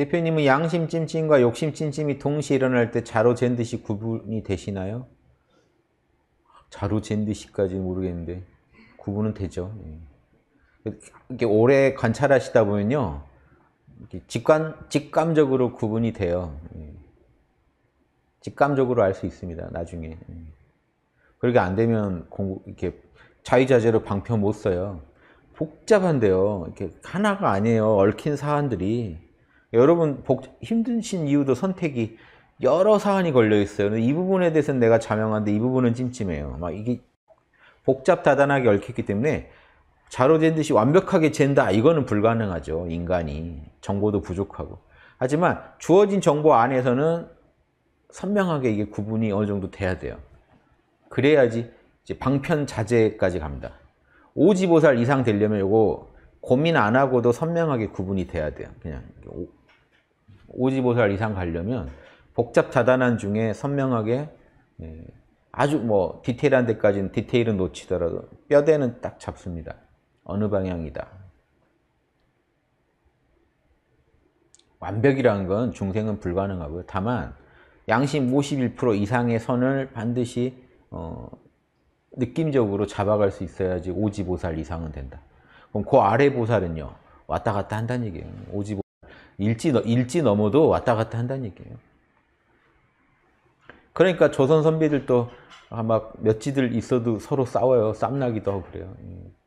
대표님은 양심 찜찜과 욕심 찜찜이 동시에 일어날 때 자로 잰 듯이 구분이 되시나요? 자로 잰 듯이까지 모르겠는데 구분은 되죠. 예. 이렇게 오래 관찰하시다 보면요. 직관, 직감적으로 구분이 돼요. 예. 직감적으로 알 수 있습니다. 나중에. 예. 그렇게 안 되면 공부, 이렇게 자유자재로 방편 못 써요. 복잡한데요. 이렇게 하나가 아니에요. 얽힌 사안들이. 여러분 복, 힘드신 이유도 선택이 여러 사안이 걸려 있어요. 이 부분에 대해서는 내가 자명한데 이 부분은 찜찜해요. 막 이게 복잡다단하게 얽혔기 때문에 자로 잰 듯이 완벽하게 잰다 이거는 불가능하죠. 인간이 정보도 부족하고 하지만 주어진 정보 안에서는 선명하게 이게 구분이 어느 정도 돼야 돼요. 그래야지 이제 방편 자재까지 갑니다. 오지보살 이상 되려면 이거 고민 안 하고도 선명하게 구분이 돼야 돼요. 그냥 오지보살 이상 가려면 복잡 자단안 중에 선명하게 예, 아주 뭐 디테일한 데까지는 디테일은 놓치더라도 뼈대는 딱 잡습니다. 어느 방향이다. 완벽이라는 건 중생은 불가능하고요. 다만 양심 51% 이상의 선을 반드시 어, 느낌적으로 잡아갈 수 있어야지 오지보살 이상은 된다. 그럼 그 아래 보살은요. 왔다 갔다 한다는 얘기예요. 오지보 살 일지, 일지 넘어도 왔다 갔다 한다는 얘기예요. 그러니까 조선 선비들도 아마 몇 지들 있어도 서로 싸워요. 쌈나기도 하고 그래요. 예.